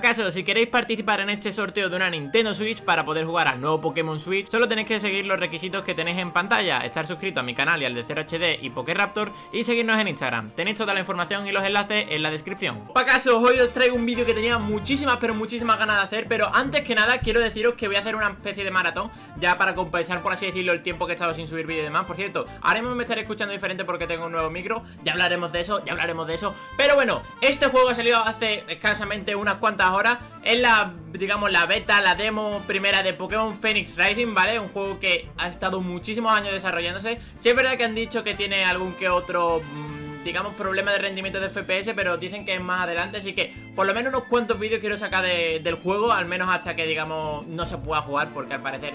caso, si queréis participar en este sorteo de una Nintendo Switch para poder jugar al nuevo Pokémon Switch, solo tenéis que seguir los requisitos que tenéis en pantalla, estar suscrito a mi canal y al de 0HD y Pokéraptor y seguirnos en Instagram. Tenéis toda la información y los enlaces en la descripción. caso, hoy os traigo un vídeo que tenía muchísimas pero muchísimas ganas de hacer, pero antes que nada quiero deciros que voy a hacer una especie de maratón ya para compensar por así decirlo el tiempo que he estado sin subir vídeo y demás. Por cierto, ahora mismo me estaré escuchando diferente porque tengo un nuevo micro, ya hablaremos de eso, ya hablaremos de eso. Pero bueno, este juego ha salido hace escasamente unas cuantas Ahora, es la, digamos, la beta, la demo primera de Pokémon Phoenix Rising, ¿vale? Un juego que ha estado muchísimos años desarrollándose. Sí es verdad que han dicho que tiene algún que otro mm, digamos, problema de rendimiento de FPS, pero dicen que es más adelante, así que por lo menos unos cuantos vídeos quiero sacar del juego, al menos hasta que, digamos, no se pueda jugar, porque al parecer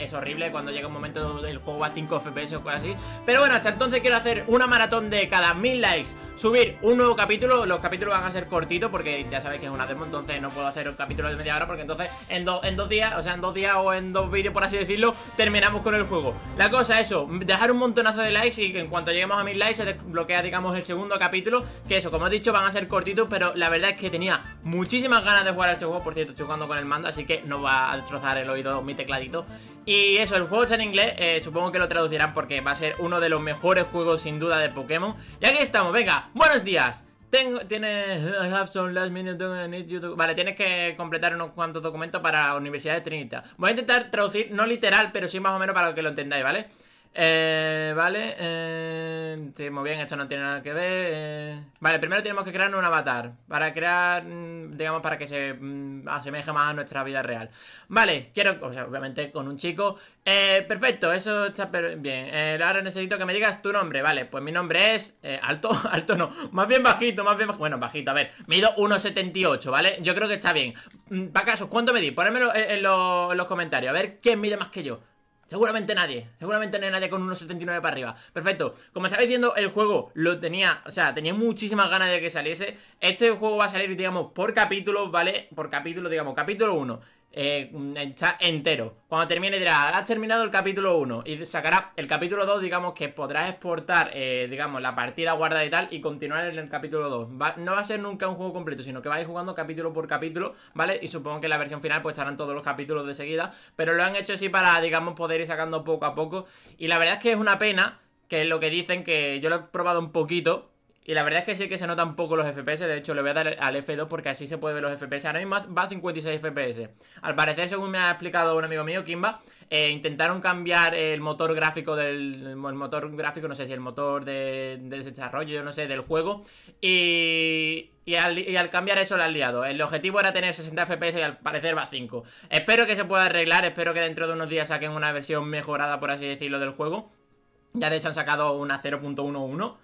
es, horrible cuando llega un momento el juego va a 5 FPS o cosas así. Pero bueno, hasta entonces quiero hacer una maratón de cada 1000 likes, subir un nuevo capítulo, los capítulos van a ser cortitos, porque ya sabéis que es una demo, entonces no puedo hacer un capítulo de media hora, porque entonces en, en dos días, o sea, en dos días o en dos vídeos, por así decirlo, terminamos con el juego. La cosa es eso, dejar un montonazo de likes y en cuanto lleguemos a 1000 likes se desbloquea, digamos, el segundo capítulo Que eso, como he dicho, van a ser cortitos Pero la verdad es que tenía muchísimas ganas de jugar a este juego Por cierto, estoy jugando con el mando Así que no va a destrozar el oído mi tecladito y eso, el juego está en inglés, eh, supongo que lo traducirán porque va a ser uno de los mejores juegos sin duda de Pokémon. Y aquí estamos, venga, buenos días. Tengo, tienes, I have some last minute I need Vale, tienes que completar unos cuantos documentos para la Universidad de Trinidad. Voy a intentar traducir, no literal, pero sí más o menos para que lo entendáis, ¿vale? vale eh, vale, eh, muy bien, esto no tiene nada que ver. Eh. Vale, primero tenemos que crear un avatar. Para crear, mm, digamos, para que se mm, asemeje más a nuestra vida real. Vale, quiero, o sea, obviamente con un chico. Eh, perfecto, eso está bien. Eh, ahora necesito que me digas tu nombre. Vale, pues mi nombre es... alto, alto no. Más bien bajito, más bien Bueno, bajito, a ver. Mido 1,78, ¿vale? Yo creo que está bien. Mm, ¿Para casos, cuánto medí? Ponérmelo en, en los comentarios. A ver quién mide más que yo. Seguramente nadie, seguramente no hay nadie con 1.79 para arriba Perfecto, como estaba diciendo, el juego lo tenía, o sea, tenía muchísimas ganas de que saliese Este juego va a salir, digamos, por capítulos, ¿vale? Por capítulo, digamos, capítulo 1 eh, está entero. Cuando termine dirá, has terminado el capítulo 1 y sacará el capítulo 2, digamos que podrás exportar, eh, digamos, la partida guardada y tal y continuar en el capítulo 2. no va a ser nunca un juego completo, sino que vais jugando capítulo por capítulo, ¿vale? Y supongo que en la versión final pues estarán todos los capítulos de seguida, pero lo han hecho así para, digamos, poder ir sacando poco a poco. Y la verdad es que es una pena que es lo que dicen, que yo lo he probado un poquito, y la verdad es que sí que se notan poco los FPS. De hecho, le voy a dar al F2 porque así se puede ver los FPS. Ahora mismo va a 56 FPS. Al parecer, según me ha explicado un amigo mío, Kimba, eh, intentaron cambiar el motor gráfico del. El motor gráfico, no sé si el motor de, de desarrollo, no sé, del juego. Y. Y al, cambiar eso lo han liado. El objetivo era tener 60 FPS y al parecer va a 5. Espero que se pueda arreglar, espero que dentro de unos días saquen una versión mejorada, por así decirlo, del juego. Ya de hecho han sacado una 0.11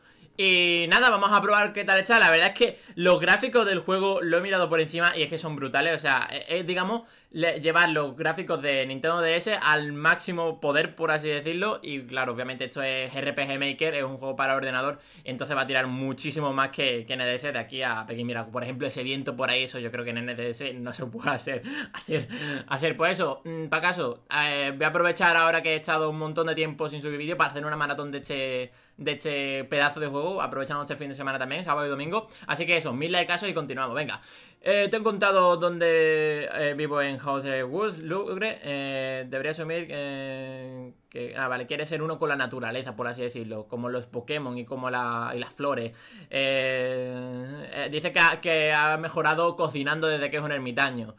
y nada, vamos a probar qué tal está La verdad es que los gráficos del juego lo he mirado por encima y es que son brutales O sea, es, digamos, llevar los gráficos de Nintendo DS al máximo poder, por así decirlo. Y claro, obviamente esto es RPG Maker, es un juego para ordenador, entonces va a tirar muchísimo más que, que NDS de aquí a Pekín. Mira, por ejemplo, ese viento por ahí, eso yo creo que en NDS no se puede hacer. Hacer, hacer. Pues eso, mm, para caso, eh, voy a aprovechar ahora que he estado un montón de tiempo sin subir vídeo para hacer una maratón de este de este pedazo de juego, aprovechando este fin de semana también, sábado y domingo. Así que eso, mil like casos y continuamos, venga. Eh, te he contado dónde eh, vivo en House Woods, Lugre. Eh, debería asumir que. Ah, vale, quiere ser uno con la naturaleza, por así decirlo. Como los Pokémon y como las flores. dice que que ha mejorado cocinando desde que es un ermitaño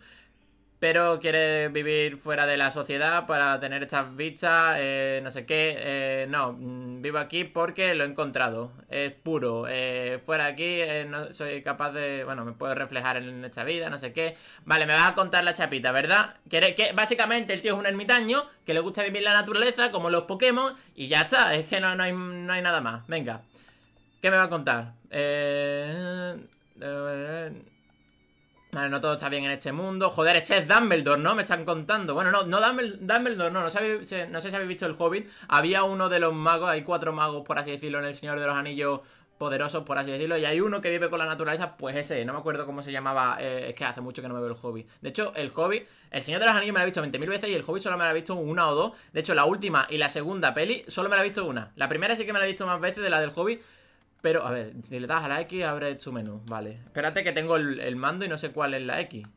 pero quiere vivir fuera de la sociedad para tener estas vistas, eh, no sé qué. Eh, no, mm, vivo aquí porque lo he encontrado. Es puro. Eh, fuera aquí no soy capaz de. Bueno, me puedo reflejar en esta vida, no sé qué. Vale, me vas a contar la chapita, ¿verdad? Que, que básicamente el tío es un ermitaño que le gusta vivir la naturaleza, como los Pokémon, y ya está. Es que no, no, hay, no hay nada más. Venga. ¿Qué me va a contar? Eh. Vale, no todo está bien en este mundo. Joder, este es Dumbledore, ¿no? Me están contando. Bueno, no, no Dumbledore, no. No, no sé si habéis visto el Hobbit. Había uno de los magos, hay cuatro magos, por así decirlo, en El Señor de los Anillos poderosos, por así decirlo, y hay uno que vive con la naturaleza, pues ese, no me acuerdo cómo se llamaba, eh, es que hace mucho que no me veo el Hobbit, De hecho, el Hobbit, el Señor de los Anillos me ha he visto 20.000 veces y el Hobbit solo me lo ha visto una o dos. De hecho, la última y la segunda peli solo me la ha visto una. La primera sí que me la he visto más veces de la del Hobbit, pero, a ver, si le das a la X, abre su menú. Vale. Espérate que tengo el, mando y no sé cuál es la X.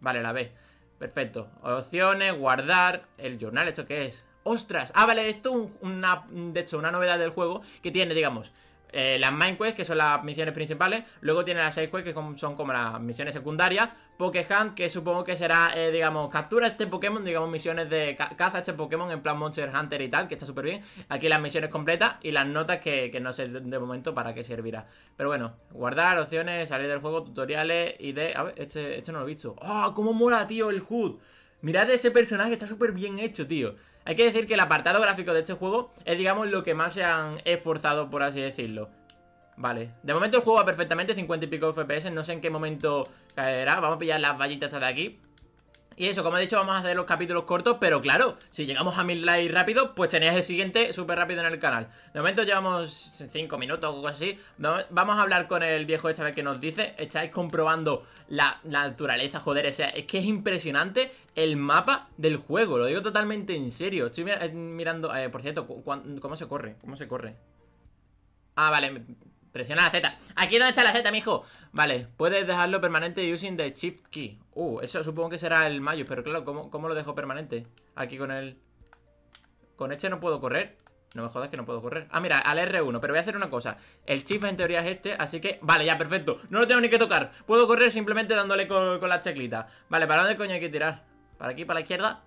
Vale, la B. Perfecto. Opciones, guardar. El journal, ¿esto qué es? ¡Ostras! Ah, vale, esto es una, de hecho, una novedad del juego que tiene, digamos, eh, las main quests, que son las misiones principales. Luego tiene las side quests, que son como las misiones secundarias. Poké Hunt, que supongo que será, eh, digamos, captura este Pokémon, digamos, misiones de caza este Pokémon en plan Monster Hunter y tal, que está súper bien. Aquí las misiones completas y las notas que, no sé de, momento para qué servirá. Pero bueno, guardar, opciones, salir del juego, tutoriales y de... A ver, este, este no lo he visto. ¡Oh, cómo mola, tío, el HUD! Mirad ese personaje, está súper bien hecho, tío. Hay que decir que el apartado gráfico de este juego es, digamos, lo que más se han esforzado, por así decirlo. Vale, de momento el juego va perfectamente, 50 y pico FPS, no sé en qué momento caerá. Vamos a pillar las vallitas de aquí. Y eso, como he dicho, vamos a hacer los capítulos cortos, pero claro, si llegamos a mil likes rápido, pues tenéis el siguiente súper rápido en el canal. De momento llevamos 5 minutos o algo así. Vamos a hablar con el viejo esta vez que nos dice, estáis comprobando la, naturaleza, joder, es que es impresionante el mapa del juego, lo digo totalmente en serio. Estoy eh, mirando, eh, por cierto, ¿cómo se corre? ¿Cómo se corre? Ah, vale, Presiona la Z. Aquí donde está la Z, mijo. Vale, puedes dejarlo permanente using the shift key. Uh, eso supongo que será el mayo, pero claro, ¿cómo, lo dejo permanente? Aquí con el... Con este no puedo correr. No me jodas que no puedo correr Ah, mira, al R1 Pero voy a hacer una cosa El shift en teoría es este Así que... Vale, ya, perfecto No lo tengo ni que tocar Puedo correr simplemente dándole con, con la checlita Vale, ¿para dónde coño hay que tirar? ¿Para aquí, para la izquierda?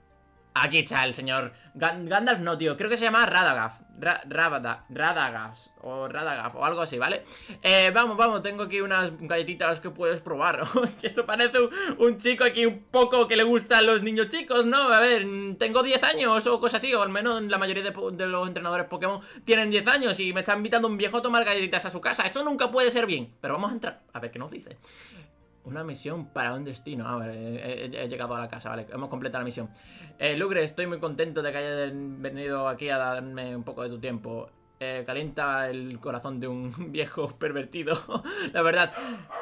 Aquí está el señor Gandalf no, tío, creo que se llama Radagaf Ra Radagaf O Radagaf, o algo así, ¿vale? Eh, vamos, vamos, tengo aquí unas galletitas que puedes probar Esto parece un, chico aquí un poco que le gustan los niños chicos, ¿no? A ver, tengo 10 años o cosas así O al menos la mayoría de, los entrenadores Pokémon tienen 10 años Y me está invitando un viejo a tomar galletitas a su casa esto nunca puede ser bien Pero vamos a entrar, a ver qué nos dice una misión para un destino. a ah, ver, he, llegado a la casa, vale, hemos completado la misión. Eh, Lugre, estoy muy contento de que hayas venido aquí a darme un poco de tu tiempo. Eh, calienta el corazón de un viejo pervertido, la verdad.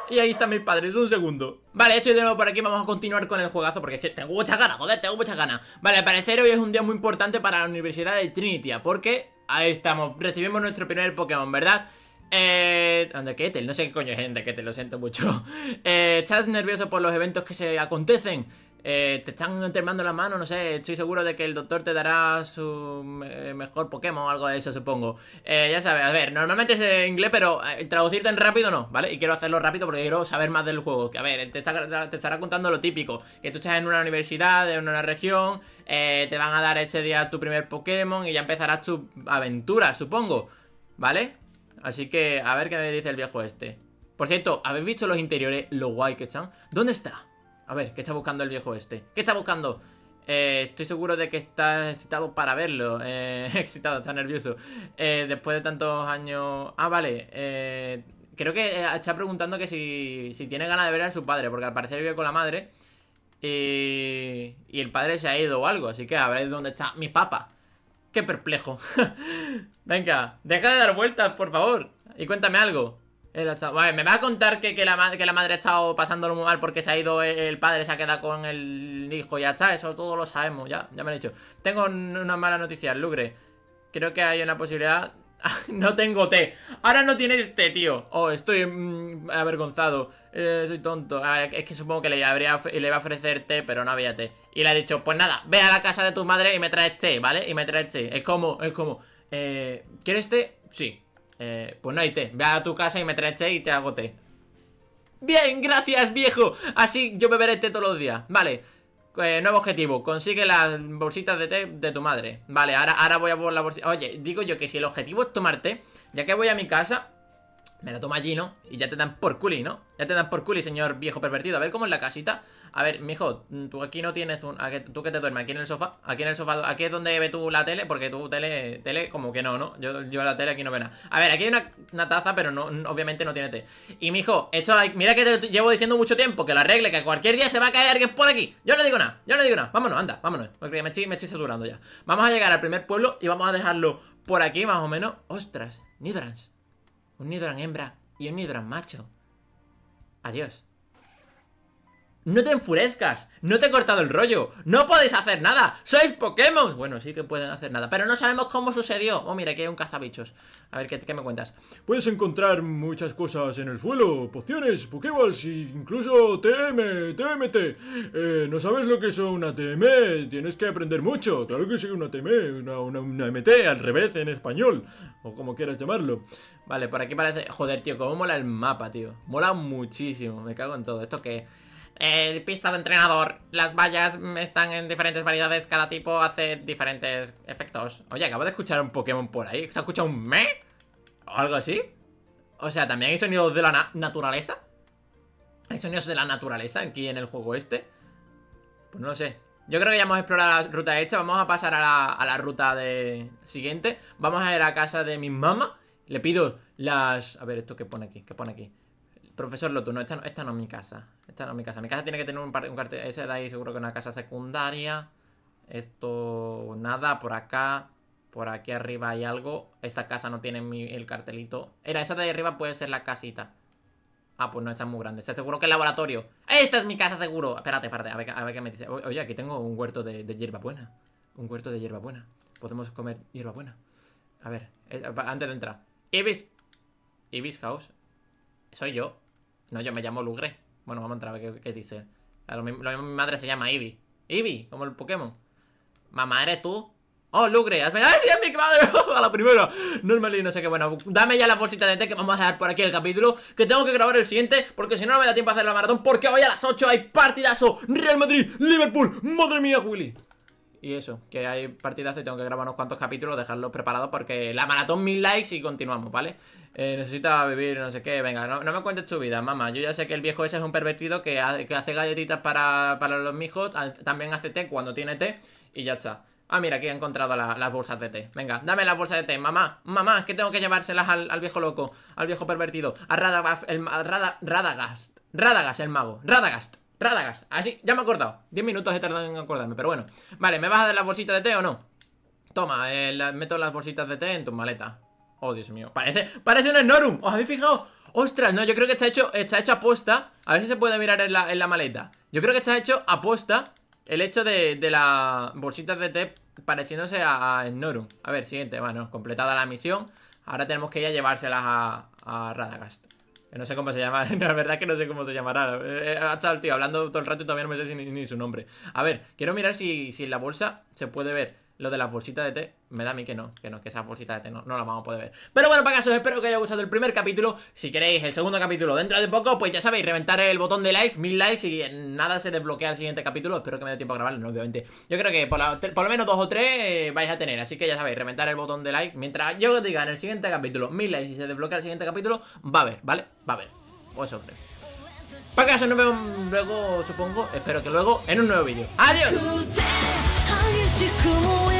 Y ahí están mis padres, un segundo. Vale, hecho de nuevo por aquí, vamos a continuar con el juegazo porque es que tengo muchas ganas, joder, tengo muchas ganas. Vale, al parecer hoy es un día muy importante para la Universidad de Trinitia porque ahí estamos, recibimos nuestro primer Pokémon, ¿verdad? Eh, te, no sé qué coño es te lo siento mucho. Eh, ¿Estás nervioso por los eventos que se acontecen? Eh, te están entermando la mano, no sé, estoy seguro de que el doctor te dará su eh, mejor Pokémon o algo de eso, supongo. Eh, ya sabes, a ver, normalmente es inglés, pero eh, traducirte en rápido no, ¿vale? Y quiero hacerlo rápido porque quiero saber más del juego. Que a ver, te, estará contando lo típico, que tú estás en una universidad, en una región, eh, te van a dar ese día tu primer Pokémon y ya empezarás tu aventura, supongo, ¿vale? Así que a ver qué me dice el viejo este. Por cierto, ¿habéis visto los interiores? Lo guay que están. ¿Dónde está? A ver, ¿qué está buscando el viejo este? ¿Qué está buscando? Eh, estoy seguro de que está excitado para verlo. Eh, excitado, está nervioso. Eh, después de tantos años... Ah, vale. creo que está preguntando que si, tiene ganas de ver a su padre, porque al parecer vive con la madre. Y, y el padre se ha ido o algo, así que a ver dónde está mi papá. Qué perplejo. Venga, deja de dar vueltas, por favor. Y cuéntame algo. Eh, ¿me va a contar que, la madre ha estado pasándolo muy mal porque se ha ido e-, el, padre, se ha quedado con el hijo? Ya está, eso todo lo sabemos, ya, ya me lo he dicho. Tengo una mala noticia, Lugre. Creo que hay una posibilidad no tengo té. Ahora no tienes té, tío. Oh, estoy mm, avergonzado. Eh, soy tonto. Ah, es que supongo que le, habría, le va a ofrecer té, pero no había té. Y le ha dicho, pues nada, ve a la casa de tu madre y me traes té, ¿vale? Y me traes té. Es como, es como, eh, ¿quieres té? Sí. Eh, pues no hay té. Ve a tu casa y me traes té y te hago té. Bien, gracias, viejo. Así yo beberé té todos los días. Vale. Eh, nuevo objetivo, consigue las bolsitas de té de tu madre Vale, ahora, ahora voy a por la bolsita Oye, digo yo que si el objetivo es tomar té Ya que voy a mi casa me la toma allí, ¿no? Y ya te dan por culi, ¿no? Ya te dan por culi, señor viejo pervertido. A ver cómo es la casita. A ver, mijo, mm, tú aquí no tienes un... tú que te duermes aquí en el sofá. Aquí en el sofá. Aquí es donde ve tú la tele. Porque tú tele... Tele como que no, ¿no? Yo, yo la tele aquí no ve nada. A ver, aquí hay una, taza, pero no, obviamente no tiene té. Y mijo, esto... Mira que te llevo diciendo mucho tiempo. Que regla arregle, que cualquier día se va a caer alguien por aquí. Yo no digo nada. Yo no digo nada. Vámonos, anda. Vámonos. me estoy, saturando ya. Vamos a llegar al primer pueblo y vamos a dejarlo por aquí más o menos. Ostras, Nidrans. Un Nidoran hembra y un Nidoran macho. Adiós. No te enfurezcas, no te he cortado el rollo, no podéis hacer nada, sois Pokémon. Bueno, sí que pueden hacer nada, pero no sabemos cómo sucedió. Oh, mira, aquí hay un cazabichos. A ver, ¿qué, me cuentas? Puedes encontrar muchas cosas en el suelo, pociones, Pokéballs e incluso TM, TMT. Eh, ¿No sabes lo que es una TM? Tienes que aprender mucho. Claro que sí, una TM, una, una, una MT al revés en español, o como quieras llamarlo. Vale, por aquí parece... Joder, tío, cómo mola el mapa, tío. Mola muchísimo, me cago en todo. ¿Esto que eh, pista de entrenador. Las vallas están en diferentes variedades, cada tipo hace diferentes efectos. Oye, acabo de escuchar un Pokémon por ahí. ¿Se ha escuchado un me? ¿O algo así? O sea, ¿también hay sonidos de la naturaleza? ¿Hay sonidos de la naturaleza aquí en el juego este? Pues no lo sé. Yo creo que ya hemos explorado la ruta hecha. Vamos a pasar a la, ruta de siguiente. Vamos a ir a casa de mi mamá. Le pido las... A ver, ¿esto que pone aquí? ¿Qué pone aquí? Profesor Loto, no, esta, no, es mi casa. Esta no es mi casa. Mi casa tiene que tener un, cartel. Ese de ahí seguro que es una casa secundaria. Esto, nada, por acá. Por aquí arriba hay algo. Esta casa no tiene el cartelito. Era, esa de ahí arriba puede ser la casita. Ah, pues no, esa es muy grande. Está seguro que el laboratorio. Esta es mi casa, seguro. Espérate, espérate, a ver, qué me dice. Oye, aquí tengo un huerto de, de hierba buena. Un huerto de hierba buena. Podemos comer hierba buena. A ver, eh, antes de entrar. Ibis. Ibis House. Soy yo. No, yo me llamo Lugre. Bueno, vamos a entrar a ver qué, dice. Lo mi madre se llama Ivy Ivy como el Pokémon. Mamá, eres tú. Oh, Lugre, ¡Ay, sí, es mi madre! a la primera. y no sé qué. Bueno, dame ya la bolsita de té que vamos a dejar por aquí el capítulo. Que tengo que grabar el siguiente. Porque si no, no me da tiempo a hacer la maratón. Porque hoy a las 8 hay partidazo. Real Madrid, Liverpool. Madre mía, Willy. Y eso, que hay partidazo y tengo que grabar unos cuantos capítulos, dejarlos preparados porque la maratón mil likes y continuamos, ¿vale? eh, necesita vivir, no sé qué, venga, no, me cuentes tu vida, mamá. Yo ya sé que el viejo ese es un pervertido que, hace galletitas para, los mijos, también hace té cuando tiene té y ya está. Ah, mira, aquí he encontrado las bolsas de té. Venga, dame las bolsas de té, mamá, mamá, que tengo que llevárselas al, viejo loco, al viejo pervertido, a Radagast, el, Radagast, el mago, Radagast. Radagast, así, ya me he acordado Diez minutos he tardado en acordarme, pero bueno Vale, ¿me vas a dar las bolsitas de té o no? Toma, eh, meto las bolsitas de té en tu maleta Oh, Dios mío, parece, parece un Snorum ¿Os habéis fijado? ¡Ostras! No, yo creo que está hecho, está hecho aposta A ver si se puede mirar en la, maleta Yo creo que está hecho aposta El hecho de, de las bolsitas de té Pareciéndose a, a A ver, siguiente, bueno, completada la misión Ahora tenemos que ir a llevárselas a, a Radagast no sé cómo se llama, la verdad es que no sé cómo se llamará. Eh, eh, ha estado el tío hablando todo el rato y todavía no me sé ni, su nombre. A ver, quiero mirar si, si, en la bolsa se puede ver lo de las bolsitas de té, me da a mí que no, que no, que esas bolsitas de té no, no las vamos a poder ver. Pero bueno, para casos, espero que os haya gustado el primer capítulo. Si queréis el segundo capítulo dentro de poco, pues ya sabéis, reventar el botón de like mil likes y nada se desbloquea el siguiente capítulo. Espero que me dé tiempo a grabarlo, obviamente. Yo creo que por, lo menos dos o tres eh, vais a tener, así que ya sabéis, reventar el botón de like. Mientras yo os diga en el siguiente capítulo mil likes y se desbloquea el siguiente capítulo, va a haber, ¿vale? Va a haber. pues eso creo. Para casos, nos vemos luego, supongo, espero que luego, en un nuevo vídeo. ¡Adiós! しくも